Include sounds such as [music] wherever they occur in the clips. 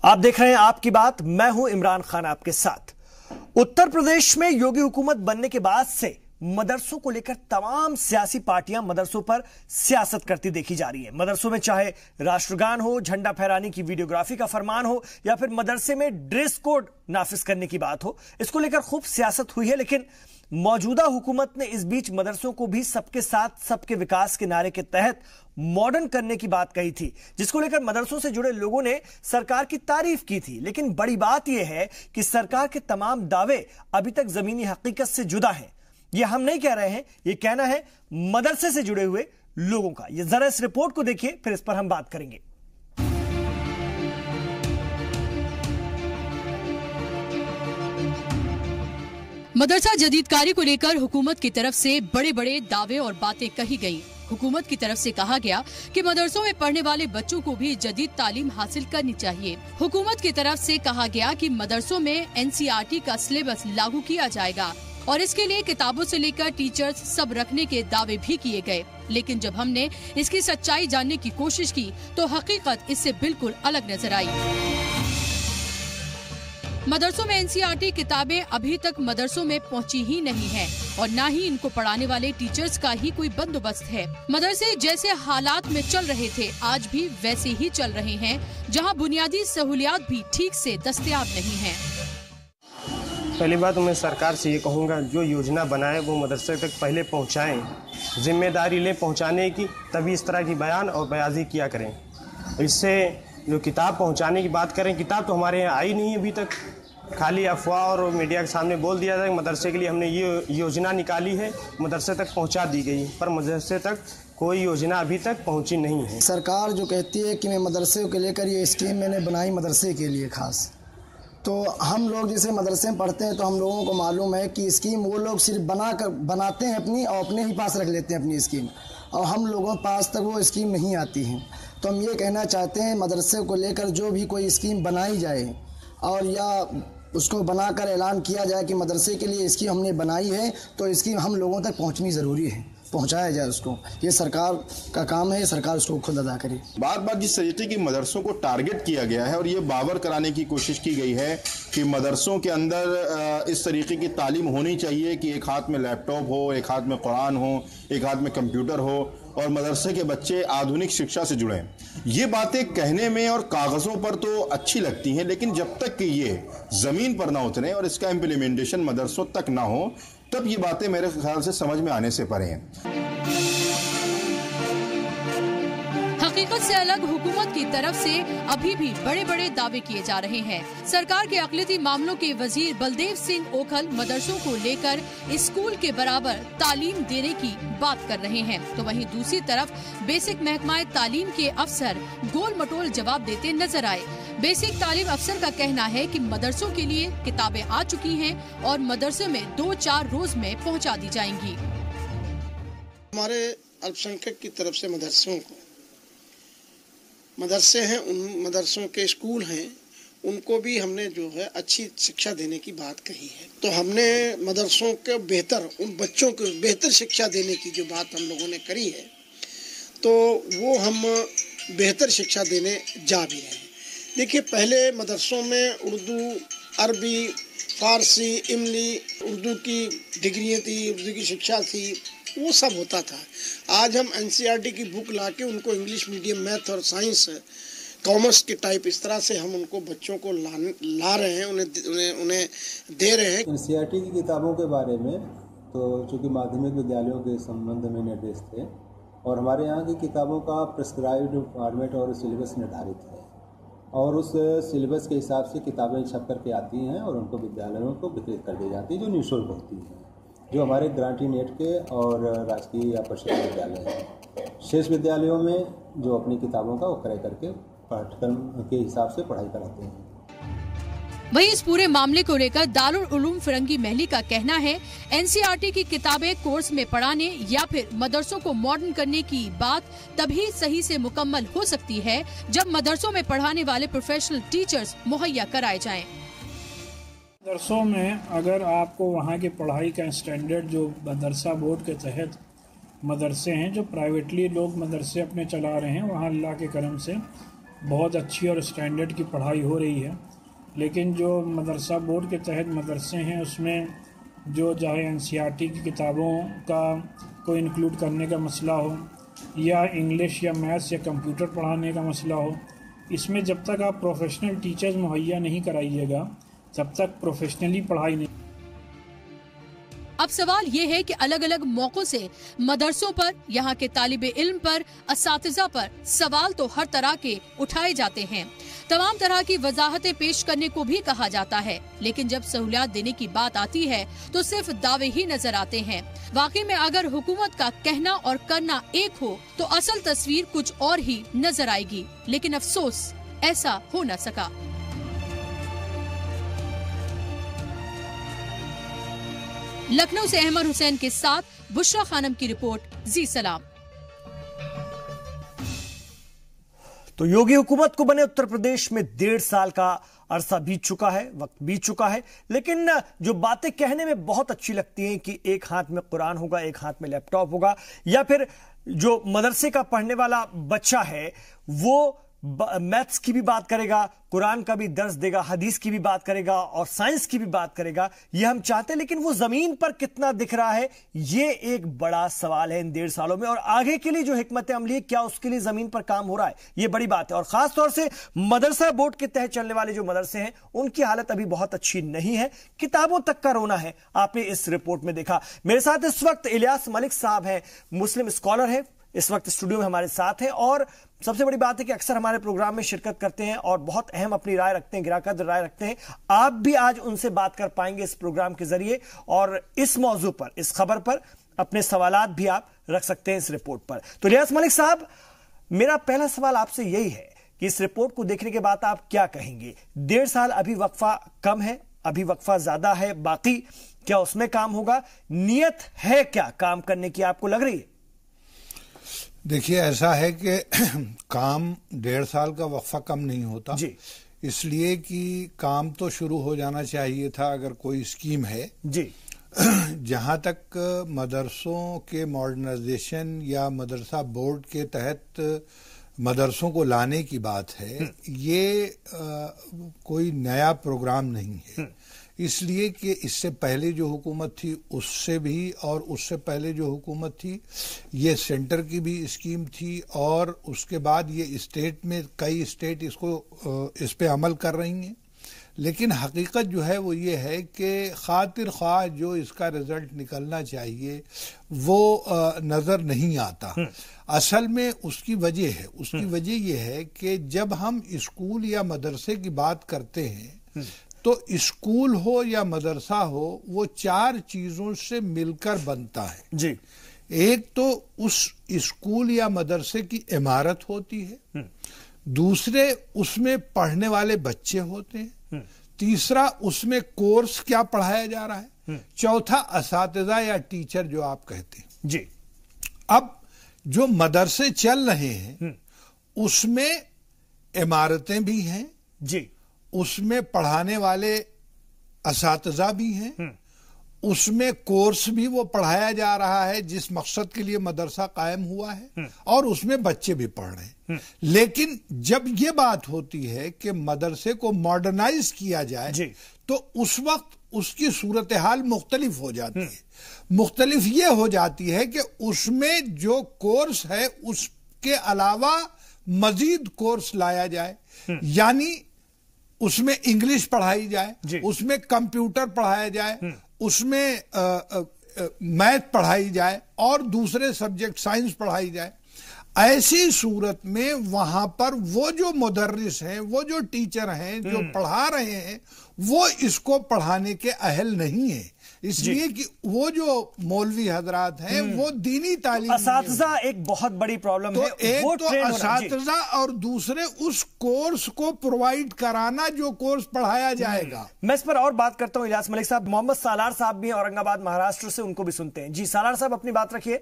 آپ دیکھ رہے ہیں آپ کی بات میں ہوں عمران خان آپ کے ساتھ اتر پردیش میں یوگی حکومت بننے کے بعد سے مدرسوں کو لے کر تمام سیاسی پارٹیاں مدرسوں پر سیاست کرتی دیکھی جا رہی ہے مدرسوں میں چاہے راشٹرگان ہو جھنڈا پھیرانی کی ویڈیوگرافی کا فرمان ہو یا پھر مدرسے میں ڈریس کوڈ نافذ کرنے کی بات ہو اس کو لے کر خوب سیاست ہوئی ہے لیکن موجودہ حکومت نے اس بیچ مدرسوں کو بھی سب کے ساتھ سب کے وکاس کے نعرے کے تحت ماڈر کرنے کی بات کہی تھی جس کو لے کر مدرسوں سے جڑے لوگوں نے سرکار کی تعریف کی تھی لیکن بڑی بات یہ ہے کہ سرکار کے تمام دعوے ابھی تک زمینی حقیقت سے ہیں یہ ہم نہیں کہہ رہے ہیں یہ کہنا ہے مدرسے سے جڑے ہوئے لوگوں کا یہ ذرا اس رپورٹ کو دیکھیے پھر اس پر ہم بات کریں گے مدرسہ جدید کاری کو لے کر حکومت کی طرف سے بڑے بڑے دعوے اور باتیں کہی گئیں حکومت کی طرف سے کہا گیا کہ مدرسوں میں پڑھنے والے بچوں کو بھی جدید تعلیم حاصل کرنی چاہیے حکومت کی طرف سے کہا گیا کہ مدرسوں میں این سی آر ٹی کا سلیبس لاگو کیا جائے گا اور اس کے لیے کتابوں سے لے کر ٹیچرز سب رکھنے کے دعوے بھی کیے گئے لیکن جب ہم نے اس کی سچائی جاننے کی کوشش کی تو حقیقت اس سے بالکل الگ نظر آئی مدرسوں میں کتابیں ابھی تک مدرسوں میں پہنچی ہی نہیں ہیں اور نہ ہی ان کو پڑھانے والے ٹیچرز کا ہی کوئی بندوبست ہے مدرسے جیسے حالات میں چل رہے تھے آج بھی ویسے ہی چل رہے ہیں جہاں بنیادی سہولیات بھی ٹھیک سے دستیاب نہیں ہیں پہلی بات میں سرکار سے یہ کہوں گا جو یوجنا بنائے وہ مدرسے تک پہلے پہنچائیں ذمہ داری لے پہنچانے کی تبھی اس طرح کی بیان اور بیاضی کیا کریں اس سے جو کتاب پہنچانے کی بات کریں کتاب تو ہمارے یہاں آئی نہیں ابھی تک خالی افواہ اور میڈیا کے سامنے بول دیا تھا کہ مدرسے کے لیے ہم نے یہ یوجنا نکالی ہے مدرسے تک پہنچا دی گئی پر مدرسے تک کوئی یوجنا ابھی تک پہنچی نہیں ہے سرکار جو کہتی ہے کہ میں مدرسے کو لے کر یہ اسکیم میں نے بنائی مدرسے کے لیے خاص تو ہم لوگ جسے مدرسے پڑھتے ہیں تو ہم لوگوں کو معلوم ہے کہ اسکیم وہ لوگ صرف بنا کر بناتے ہیں اپنی اور اپنے ہی پاس رکھ لیتے ہیں اپنی اسکیم اور ہم لوگوں پاس تک وہ اسکیم نہیں آتی ہیں تو ہم یہ کہنا چاہتے ہیں مدرسے کو لے کر جو بھی کوئی اسکیم بنائی جائے اور یا اس کو بنا کر اعلان کیا جائے کہ مدرسے کے لیے اس کی ہم نے بنائی ہے تو اس کی ہم لوگوں تک پہنچنی ضروری ہے پہنچایا جائے اس کو یہ سرکار کا کام ہے یہ سرکار اس کو خود ادا کرے بار بار جس طریقے کی مدرسوں کو ٹارگٹ کیا گیا ہے اور یہ باور کرانے کی کوشش کی گئی ہے کہ مدرسوں کے اندر اس طریقے کی تعلیم ہونی چاہیے کہ ایک ہاتھ میں لیپ ٹاپ ہو ایک ہاتھ میں قرآن ہو ایک ہاتھ میں کمپیوٹر ہو اور مدرسے کے بچے آدھونک شکشا سے جڑیں یہ باتیں کہنے میں اور کاغذوں پر تو اچھی لگتی ہیں لیکن جب تک کہ یہ زمین پر نہ اتریں اور اس کا امپلیمنٹیشن مدرسوں تک نہ ہو تب یہ باتیں میرے خیال سے سمجھ میں آنے سے پڑے ہیں سے الگ حکومت کی طرف سے ابھی بھی بڑے بڑے دعوے کیے جا رہے ہیں سرکار کے اقلیتی معاملوں کے وزیر بلدیو سنگھ اوکھل مدرسوں کو لے کر اسکول کے برابر تعلیم دینے کی بات کر رہے ہیں تو وہیں دوسری طرف بیسک محکمہ تعلیم کے افسر گول مٹول جواب دیتے نظر آئے بیسک تعلیم افسر کا کہنا ہے کہ مدرسوں کے لیے کتابیں آ چکی ہیں اور مدرسوں میں دو چار روز میں پہنچا دی جائیں گی ہمارے کی طرف سے مدرسوں کو مدرسے ہیں ان مدرسوں کے اسکول ہیں ان کو بھی ہم نے جو ہے اچھی شکچھا دینے کی بات کہی ہے تو ہم نے مدرسوں کے بہتر ان بچوں کو بہتر شکشا دینے کی جو بات ہم لوگوں نے کری ہے تو وہ ہم بہتر شکشا دینے جا بھی رہے ہیں دیکھیے پہلے مدرسوں میں اردو عربی فارسی املی اردو کی ڈگریاں تھی اردو کی شکشا تھی وہ سب ہوتا تھا آج ہم این سی آر ٹی کی بک لا کے ان کو انگلش میڈیم میتھ اور سائنس کامرس کے ٹائپ اس طرح سے ہم ان کو بچوں کو لا رہے ہیں انہیں انہیں دے رہے ہیں این سی آر ٹی کی کتابوں کے بارے میں تو چونکہ مادھیمک ودیالیوں کے سمبندھ میں نردیش تھے اور ہمارے یہاں کی کتابوں کا پرسکرائبڈ فارمیٹ اور سلیبس نردھارت ہے اور اس سلیبس کے حساب سے کتابیں چھپ کر کے آتی ہیں اور ان کو ودیالیوں کو وکرت کر دی جاتی ہیں جو نشلک ہوتی ہیں جو ہمارے گرانٹی نیٹ کے اور راجکی یا پرشد ودیالیہ ہیں شیش ودیالیوں میں جو اپنی کتابوں کا وہ کرے کر کے پاٹیہکرم کے حساب سے پڑھائی کراتے ہیں وہیں اس پورے معاملے کو لے کر دارالعلوم فرنگی محلی کا کہنا ہے این سی آر ٹی کی کتابیں کورس میں پڑھانے یا پھر مدرسوں کو ماڈرن کرنے کی بات تبھی صحیح سے مکمل ہو سکتی ہے جب مدرسوں میں پڑھانے والے پروفیشنل ٹیچرز مہیا کرائے جائیں مدرسوں میں اگر آپ کو وہاں کی پڑھائی کا اسٹینڈرڈ جو مدرسہ بورڈ کے تحت مدرسے ہیں جو پرائیویٹلی لوگ مدرسے اپنے چلا رہے ہیں وہاں اللہ کے کرم سے بہت اچھی اور اسٹینڈرڈ کی پڑھائی ہو رہی ہے لیکن جو مدرسہ بورڈ کے تحت مدرسے ہیں اس میں جو چاہے این سی آر ٹی کی کتابوں کا کوئی انکلوڈ کرنے کا مسئلہ ہو یا انگلش یا میتھس یا کمپیوٹر پڑھانے کا مسئلہ ہو اس میں جب تک آپ پروفیشنل ٹیچرز مہیا نہیں کرائیے گا تب پروفیشنلی پڑھائی نہیں اب سوال یہ ہے کہ الگ الگ موقع سے مدرسوں پر یہاں کے طالب علم پر اساتذہ پر سوال تو ہر طرح کے اٹھائے جاتے ہیں تمام طرح کی وضاحتیں پیش کرنے کو بھی کہا جاتا ہے لیکن جب سہولیات دینے کی بات آتی ہے تو صرف دعوے ہی نظر آتے ہیں واقعی میں اگر حکومت کا کہنا اور کرنا ایک ہو تو اصل تصویر کچھ اور ہی نظر آئے گی لیکن افسوس ایسا ہو نہ سکا لکھنؤ سے احمد حسین کے ساتھ بشرا خانم کی رپورٹ زی سلام تو یوگی حکومت کو بنے اتر پردیش میں ڈیڑھ سال کا عرصہ بیت چکا ہے وقت بیت چکا ہے لیکن جو باتیں کہنے میں بہت اچھی لگتی ہیں کہ ایک ہاتھ میں قرآن ہوگا ایک ہاتھ میں لیپ ٹاپ ہوگا یا پھر جو مدرسے کا پڑھنے والا بچہ ہے وہ میتھس کی بھی بات کرے گا قرآن کا بھی درس دے گا حدیث کی بھی بات کرے گا اور سائنس کی بھی بات کرے گا یہ ہم چاہتے ہیں لیکن وہ زمین پر کتنا دکھ رہا ہے یہ ایک بڑا سوال ہے ان ڈیڑھ سالوں میں اور آگے کے لیے جو حکمت عملی ہے کیا اس کے لیے زمین پر کام ہو رہا ہے یہ بڑی بات ہے اور خاص طور سے مدرسہ بورڈ کے تحت چلنے والے جو مدرسے ہیں ان کی حالت ابھی بہت اچھی نہیں ہے کتابوں تک کا رونا ہے آپ نے اس رپورٹ میں دیکھا میرے ساتھ اس وقت الیاس ملک صاحب ہیں مسلم اسکالر ہیں اس وقت اسٹوڈیو میں ہمارے ساتھ ہیں اور سب سے بڑی بات ہے کہ اکثر ہمارے پروگرام میں شرکت کرتے ہیں اور بہت اہم اپنی رائے رکھتے ہیں گرا قدر رائے رکھتے ہیں آپ بھی آج ان سے بات کر پائیں گے اس پروگرام کے ذریعے اور اس موضوع پر اس خبر پر اپنے سوالات بھی آپ رکھ سکتے ہیں اس رپورٹ پر تو ریاض ملک صاحب میرا پہلا سوال آپ سے یہی ہے کہ اس رپورٹ کو دیکھنے کے بعد آپ کیا کہیں گے ڈیڑھ سال ابھی وقفہ کم ہے ابھی وقفہ زیادہ ہے باقی کیا اس میں کام ہوگا نیت ہے کیا کام کرنے کی آپ کو لگ رہی ہے دیکھیے ایسا ہے کہ [clears throat] کام ڈیڑھ سال کا وقفہ کم نہیں ہوتا جی اس لیے کہ کام تو شروع ہو جانا چاہیے تھا اگر کوئی اسکیم ہے جی [clears throat] جہاں تک مدرسوں کے ماڈرنائزیشن یا مدرسہ بورڈ کے تحت مدرسوں کو لانے کی بات ہے یہ کوئی نیا پروگرام نہیں ہے اس لیے کہ اس سے پہلے جو حکومت تھی اس سے بھی اور اس سے پہلے جو حکومت تھی یہ سینٹر کی بھی اسکیم تھی اور اس کے بعد یہ اسٹیٹ میں کئی اسٹیٹ اس کو اس پہ عمل کر رہی ہیں لیکن حقیقت جو ہے وہ یہ ہے کہ خاطر خواہ جو اس کا رزلٹ نکلنا چاہیے وہ نظر نہیں آتا اصل میں اس کی وجہ ہے اس کی وجہ یہ ہے کہ جب ہم اسکول یا مدرسے کی بات کرتے ہیں تو اسکول ہو یا مدرسہ ہو وہ چار چیزوں سے مل کر بنتا ہے جی ایک تو اس اسکول یا مدرسے کی عمارت ہوتی ہے دوسرے اس میں پڑھنے والے بچے ہوتے ہیں تیسرا اس میں کورس کیا پڑھایا جا رہا ہے چوتھا اساتذہ یا ٹیچر جو آپ کہتے ہیں جی اب جو مدرسے چل رہے ہیں اس میں عمارتیں بھی ہیں جی اس میں پڑھانے والے اساتذہ بھی ہیں اس میں کورس بھی وہ پڑھایا جا رہا ہے جس مقصد کے لیے مدرسہ قائم ہوا ہے اور اس میں بچے بھی پڑھ رہے ہیں لیکن جب یہ بات ہوتی ہے کہ مدرسے کو ماڈرنائز کیا جائے جی۔ تو اس وقت اس کی صورتحال مختلف ہو جاتی ہے مختلف یہ ہو جاتی ہے کہ اس میں جو کورس ہے اس کے علاوہ مزید کورس لایا جائے یعنی اس میں انگلش پڑھائی جائے جی۔ اس میں کمپیوٹر پڑھایا جائے اس میں میتھ پڑھائی جائے اور دوسرے سبجیکٹ سائنس پڑھائی جائے ایسی صورت میں وہاں پر وہ جو مدرس ہیں وہ جو ٹیچر ہیں جو پڑھا رہے ہیں وہ اس کو پڑھانے کے اہل نہیں ہیں اس جی۔ لیے کہ وہ جو مولوی حضرات ہیں وہ دینی تعلیم اساتذہ ایک بہت بڑی پرابلم ہے ایک تو جی۔ اساتذہ اور دوسرے اس کورس کو پروائیڈ کرانا جو کورس پڑھایا جائے گا میں اس پر اور بات کرتا ہوں علیہ ملک صاحب محمد سالار صاحب بھی ہیں اورنگ آباد مہاراستر سے ان کو بھی سنتے ہیں جی سالار صاحب اپنی بات رکھئے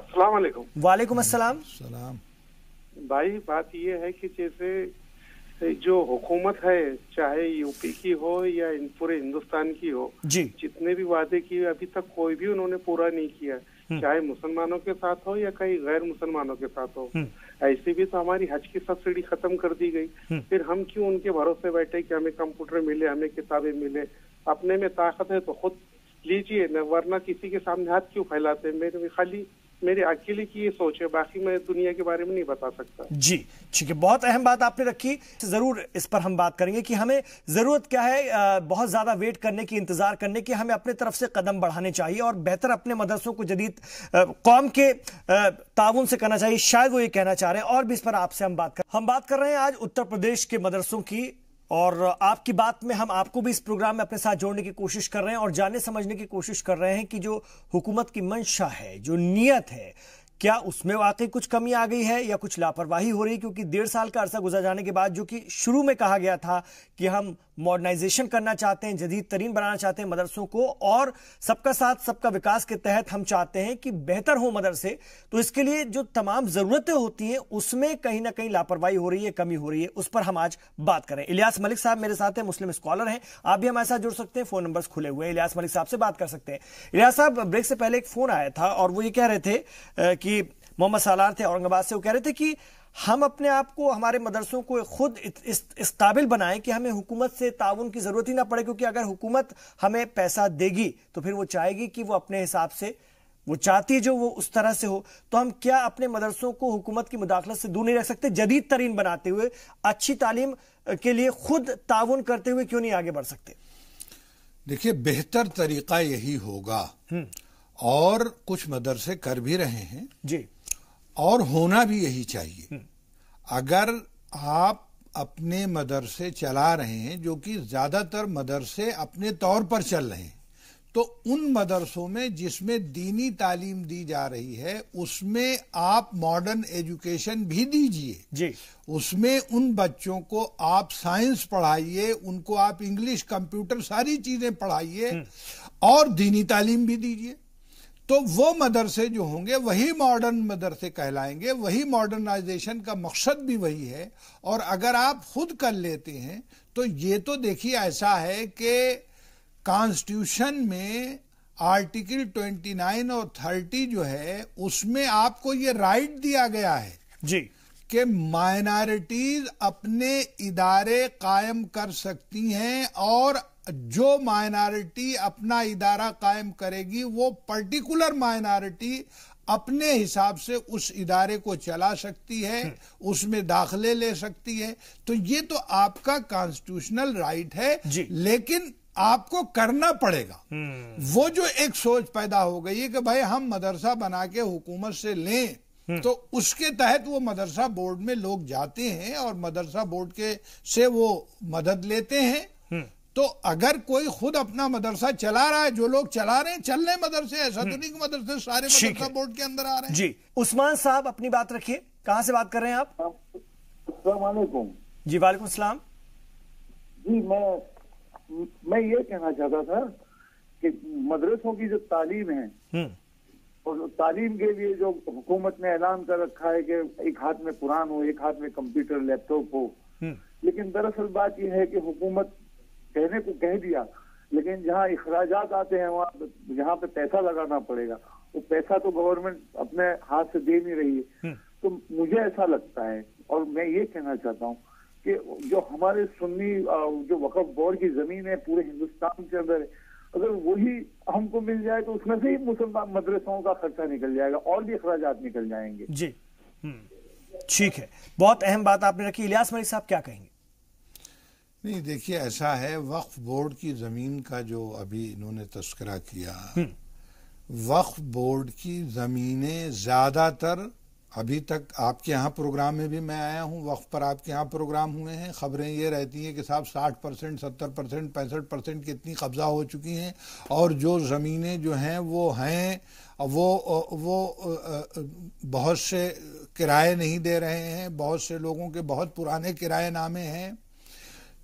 السلام علیکم وآلیکم السلام بھائی بات یہ ہے کہ جیسے جو حکومت ہے چاہے یو پی کی ہو یا پورے ہندوستان کی ہو جی۔ جتنے بھی وعدے کیے ابھی تک کوئی بھی انہوں نے پورا نہیں کیا چاہے مسلمانوں کے ساتھ ہو یا کئی غیر مسلمانوں کے ساتھ ہو ایسی بھی تو ہماری حج کی سبسڈی ختم کر دی گئی پھر ہم کیوں ان کے بھروسے بیٹھے کہ ہمیں کمپیوٹر ملے ہمیں کتابیں ملے اپنے میں طاقت ہے تو خود لیجیے نہ ورنہ کسی کے سامنے ہاتھ کیوں پھیلاتے میرے خالی میرے اکیلے کی یہ سوچ ہے باقی میں میں دنیا کے بارے نہیں بتا سکتا جی بہت اہم بات آپ نے رکھی ضرور اس پر ہم بات کریں گے کہ ہمیں ضرورت کیا ہے بہت زیادہ ویٹ کرنے کی انتظار کرنے کی ہمیں اپنے طرف سے قدم بڑھانے چاہیے اور بہتر اپنے مدرسوں کو جدید قوم کے تعاون سے کرنا چاہیے شاید وہ یہ کہنا چاہ رہے ہیں اور بھی اس پر آپ سے ہم بات کر ہم بات کر رہے ہیں آج اتر پردیش کے مدرسوں کی اور آپ کی بات میں ہم آپ کو بھی اس پروگرام میں اپنے ساتھ جوڑنے کی کوشش کر رہے ہیں اور جانے سمجھنے کی کوشش کر رہے ہیں کہ جو حکومت کی منشا ہے جو نیت ہے کیا اس میں واقعی کچھ کمی آ گئی ہے یا کچھ لاپرواہی ہو رہی ہے کیونکہ ڈیڑھ سال کا عرصہ گزر جانے کے بعد جو کہ شروع میں کہا گیا تھا کہ ہم ماڈرنائزیشن کرنا چاہتے ہیں جدید ترین بنانا چاہتے ہیں مدرسوں کو اور سب کا ساتھ سب کا وکاس کے تحت ہم چاہتے ہیں کہ بہتر ہو مدرسے تو اس کے لیے جو تمام ضرورتیں ہوتی ہیں اس میں کہیں نہ کہیں لاپرواہی ہو رہی ہے کمی ہو رہی ہے اس پر ہم آج بات کریں الیاس ملک صاحب میرے ساتھ ہیں مسلم اسکالر ہیں آپ بھی ہمارے ساتھ جڑ سکتے ہیں فون نمبرز کھلے ہوئے ہیں الیاس ملک صاحب سے بات کر سکتے ہیں بریک سے پہلے ایک فون آیا تھا اور وہ یہ کہہ رہے تھے کہ کہ محمد سالار تھے اورنگ آباد سے وہ کہہ رہے تھے کہ ہم اپنے آپ کو ہمارے مدرسوں کو خود اس قابل بنائیں کہ ہمیں حکومت سے تعاون کی ضرورت ہی نہ پڑے کیونکہ اگر حکومت ہمیں پیسہ دے گی تو پھر وہ چاہے گی کہ وہ اپنے حساب سے وہ چاہتی جو وہ اس طرح سے ہو تو ہم کیا اپنے مدرسوں کو حکومت کی مداخلت سے دور نہیں رکھ سکتے جدید ترین بناتے ہوئے اچھی تعلیم کے لیے خود تعاون کرتے ہوئے کیوں نہیں آگے بڑھ سکتے دیکھیے بہتر طریقہ یہی ہوگا اور کچھ مدرسے کر بھی رہے ہیں جی اور ہونا بھی یہی چاہیے اگر آپ اپنے مدرسے چلا رہے ہیں جو کہ زیادہ تر مدرسے اپنے طور پر چل رہے ہیں تو ان مدرسوں میں جس میں دینی تعلیم دی جا رہی ہے اس میں آپ ماڈرن ایجوکیشن بھی دیجئے جی اس میں ان بچوں کو آپ سائنس پڑھائیے ان کو آپ انگلش کمپیوٹر ساری چیزیں پڑھائیے اور دینی تعلیم بھی دیجئے تو وہ مدرسے جو ہوں گے وہی ماڈرن مدرسے کہلائیں گے وہی ماڈرنائزیشن کا مقصد بھی وہی ہے اور اگر آپ خود کر لیتے ہیں تو یہ تو دیکھیے ایسا ہے کہ کانسٹیوشن میں آرٹیکل 29 نائن اور تھرٹی جو ہے اس میں آپ کو یہ رائٹ دیا گیا ہے جی کہ مائنارٹیز اپنے ادارے قائم کر سکتی ہیں اور جو مائنارٹی اپنا ادارہ قائم کرے گی وہ پرٹیکولر مائنارٹی اپنے حساب سے اس ادارے کو چلا سکتی ہے اس میں داخلے لے سکتی ہے تو یہ تو آپ کا کانسٹیٹیوشنل رائٹ ہے جی۔ لیکن آپ کو کرنا پڑے گا وہ جو ایک سوچ پیدا ہو گئی ہے کہ بھائی ہم مدرسہ بنا کے حکومت سے لیں تو اس کے تحت وہ مدرسہ بورڈ میں لوگ جاتے ہیں اور مدرسہ بورڈ کے سے وہ مدد لیتے ہیں تو اگر کوئی خود اپنا مدرسہ چلا رہا ہے جو لوگ چلا رہے ہیں چل رہے ہیں مدرسے سارے مدرسہ بورڈ کے اندر آ رہے ہیں جی، عثمان صاحب اپنی بات رکھیے کہاں سے بات کر رہے ہیں آپ السلام علیکم جی وعلیکم السلام جی میں یہ کہنا چاہتا تھا کہ مدرسوں کی جو تعلیم ہے اور تعلیم کے لیے جو حکومت نے اعلان کر رکھا ہے کہ ایک ہاتھ میں قرآن ہو ایک ہاتھ میں کمپیوٹر لیپ ٹاپ ہو لیکن دراصل بات یہ ہے کہ حکومت کہنے کو کہہ دیا لیکن جہاں اخراجات آتے ہیں وہاں جہاں پہ پیسہ لگانا پڑے گا وہ پیسہ تو گورنمنٹ اپنے ہاتھ سے دے نہیں رہی ہے تو مجھے ایسا لگتا ہے اور میں یہ کہنا چاہتا ہوں کہ جو ہمارے سنی جو وقف بورڈ کی زمین ہے پورے ہندوستان کے اندر اگر وہی ہم کو مل جائے تو اس میں سے ہی مسلمان مدرسوں کا خرچہ نکل جائے گا اور بھی اخراجات نکل جائیں گے جی ٹھیک ہے بہت اہم بات آپ نے رکھی الیاس مئی صاحب کیا کہیں گے نہیں دیکھیے ایسا ہے وقف بورڈ کی زمین کا جو ابھی انہوں نے تذکرہ کیا وقف بورڈ کی زمینیں زیادہ تر ابھی تک آپ کے یہاں پروگرام میں بھی میں آیا ہوں وقف پر آپ کے یہاں پروگرام ہوئے ہیں خبریں یہ رہتی ہیں کہ صاحب ساٹھ پرسینٹ ستر پرسینٹ پینسٹھ پرسینٹ کتنی قبضہ ہو چکی ہیں اور جو زمینیں جو ہیں وہ ہیں وہ وہ بہت سے کرائے نہیں دے رہے ہیں بہت سے لوگوں کے بہت پرانے کرائے نامے ہیں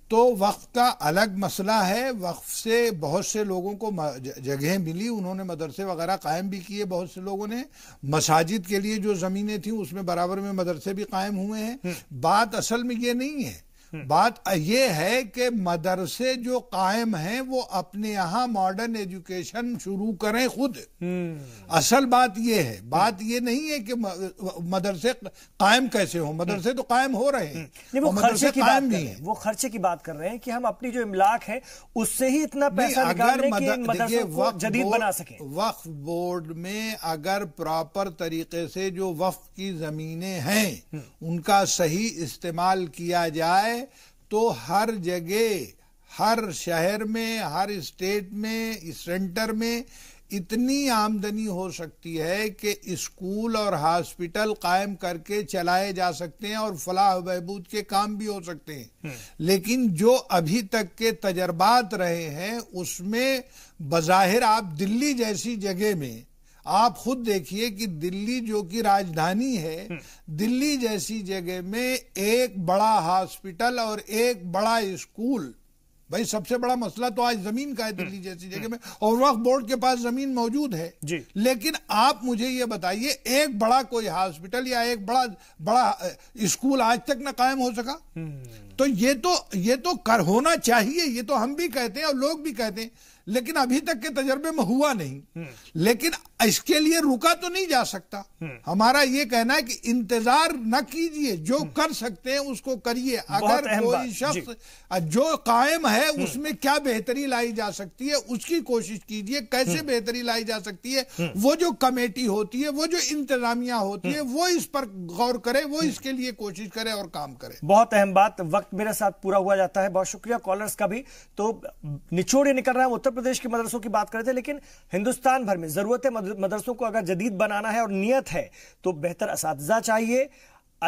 تو وقف کا الگ مسئلہ ہے وقف سے بہت سے لوگوں کو جگہیں ملی انہوں نے مدرسے وغیرہ قائم بھی کیے بہت سے لوگوں نے مساجد کے لیے جو زمینیں تھیں اس میں برابر میں مدرسے بھی قائم ہوئے ہیں بات اصل میں یہ نہیں ہے بات یہ ہے کہ مدرسے جو قائم ہیں وہ اپنے یہاں ماڈرن ایجوکیشن شروع کریں خود اصل بات یہ ہے بات یہ نہیں ہے کہ مدرسے قائم کیسے ہوں مدرسے تو قائم ہو رہے ہیں وہ خرچے کی بات کر رہے ہیں کہ ہم اپنی جو املاک ہے اس سے ہی اتنا پیسہ نکال کہ مدرسے سکیں وقف بورڈ میں اگر پراپر طریقے سے جو وقف کی زمینیں ہیں ان کا صحیح استعمال کیا جائے تو ہر جگہ ہر شہر میں ہر اسٹیٹ میں سینٹر میں اتنی آمدنی ہو سکتی ہے کہ اسکول اور ہاسپٹل قائم کر کے چلائے جا سکتے ہیں اور فلاح و بہبود کے کام بھی ہو سکتے ہیں لیکن جو ابھی تک کے تجربات رہے ہیں اس میں بظاہر آپ دلی جیسی جگہ میں آپ خود دیکھیے کہ دلی جو کہ راجدھانی ہے دلی جیسی جگہ میں ایک بڑا ہاسپٹل اور ایک بڑا اسکول بھائی سب سے بڑا مسئلہ تو آج زمین کا ہے دلی جیسی جگہ میں اور وقت بورڈ کے پاس زمین موجود ہے جی۔ لیکن آپ مجھے یہ بتائیے ایک بڑا کوئی ہاسپٹل یا ایک بڑا بڑا اسکول آج تک نہ قائم ہو سکا تو یہ تو یہ تو ہونا چاہیے یہ تو ہم بھی کہتے ہیں اور لوگ بھی کہتے ہیں لیکن ابھی تک کے تجربے میں ہوا نہیں لیکن اس کے لیے رکا تو نہیں جا سکتا ہمارا یہ کہنا ہے کہ انتظار نہ کیجئے جو کر سکتے ہیں اس کو کریے اگر کوئی جی۔ شخص جو قائم ہے اس میں کیا بہتری لائی جا سکتی ہے اس کی کوشش کیجئے کیسے بہتری لائی جا سکتی ہے وہ جو کمیٹی ہوتی ہے وہ جو انتظامیہ ہوتی ہے وہ اس پر غور کرے وہ اس کے لیے کوشش کرے اور کام کرے بہت اہم بات وقت میرے ساتھ پورا ہوا جاتا ہے بہت شکریہ کالرز کا بھی تو نچوڑ نکل رہا ہے وہ پردیش کے مدرسوں کی بات کر رہے تھے لیکن ہندوستان بھر میں ضرورت ہے مدرسوں کو اگر جدید بنانا ہے اور نیت ہے تو بہتر اساتذہ چاہیے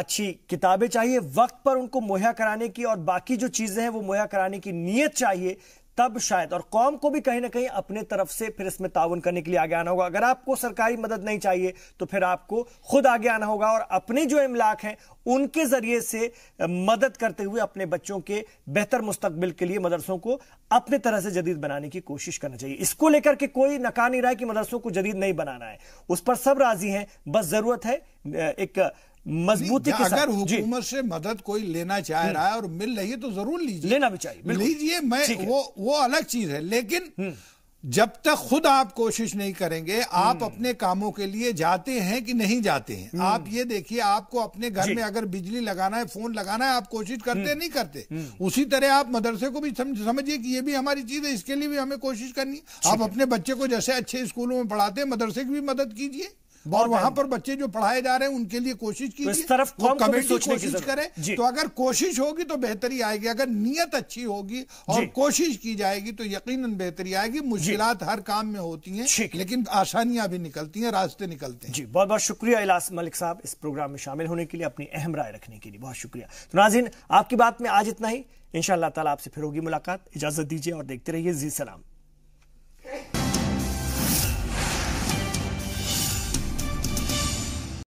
اچھی کتابیں چاہیے وقت پر ان کو مہیا کرانے کی اور باقی جو چیزیں ہیں وہ مہیا کرانے کی نیت چاہیے تب شاید اور قوم کو بھی کہیں نہ کہیں اپنے طرف سے پھر اس میں تعاون کرنے کے لیے آگے آنا ہوگا اگر آپ کو سرکاری مدد نہیں چاہیے تو پھر آپ کو خود آگے آنا ہوگا اور اپنی جو املاک ہیں ان کے ذریعے سے مدد کرتے ہوئے اپنے بچوں کے بہتر مستقبل کے لیے مدرسوں کو اپنے طرح سے جدید بنانے کی کوشش کرنا چاہیے اس کو لے کر کے کوئی نکا نہیں رہا ہے کہ مدرسوں کو جدید نہیں بنانا ہے اس پر سب راضی ہیں بس ضرورت ہے ایک مضبوطی جی، کے اگر جی۔ حکومت سے مدد کوئی لینا چاہ رہا ہے اور مل رہی ہے تو ضرور لیجیے لینا بھی چاہیے لیجیے میں وہ الگ چیز ہے لیکن جب تک خود آپ کوشش نہیں کریں گے آپ اپنے کاموں کے لیے جاتے ہیں کہ نہیں جاتے ہیں آپ یہ دیکھیے آپ کو اپنے گھر جی۔ میں اگر بجلی لگانا ہے فون لگانا ہے آپ کوشش کرتے نہیں کرتے اسی طرح آپ مدرسے کو بھی سمجھیے کہ یہ بھی ہماری چیز ہے اس کے لیے بھی ہمیں کوشش کرنی ہے آپ اپنے بچے کو جیسے اچھے اسکولوں میں پڑھاتے ہیں مدرسے کی بھی مدد کیجیے اور وہاں پر بچے جو پڑھائے جا رہے ہیں ان کے لیے کوشش کی کوشش کرے جی۔ تو اگر کوشش ہوگی تو بہتری آئے گی اگر نیت اچھی ہوگی اور جی۔ کوشش کی جائے گی تو یقیناً بہتری آئے گی جی۔ مشکلات ہر کام میں ہوتی ہیں لیکن آسانیاں بھی نکلتی ہیں راستے نکلتے ہیں جی بہت بہت شکریہ الاس ملک صاحب اس پروگرام میں شامل ہونے کے لیے اپنی اہم رائے رکھنے کے لیے بہت شکریہ تو ناظرین آپ کی بات میں آج اتنا ہی انشاءاللہ تعالیٰ آپ سے پھر ہوگی ملاقات اجازت دیجیے اور دیکھتے رہیے زی سلام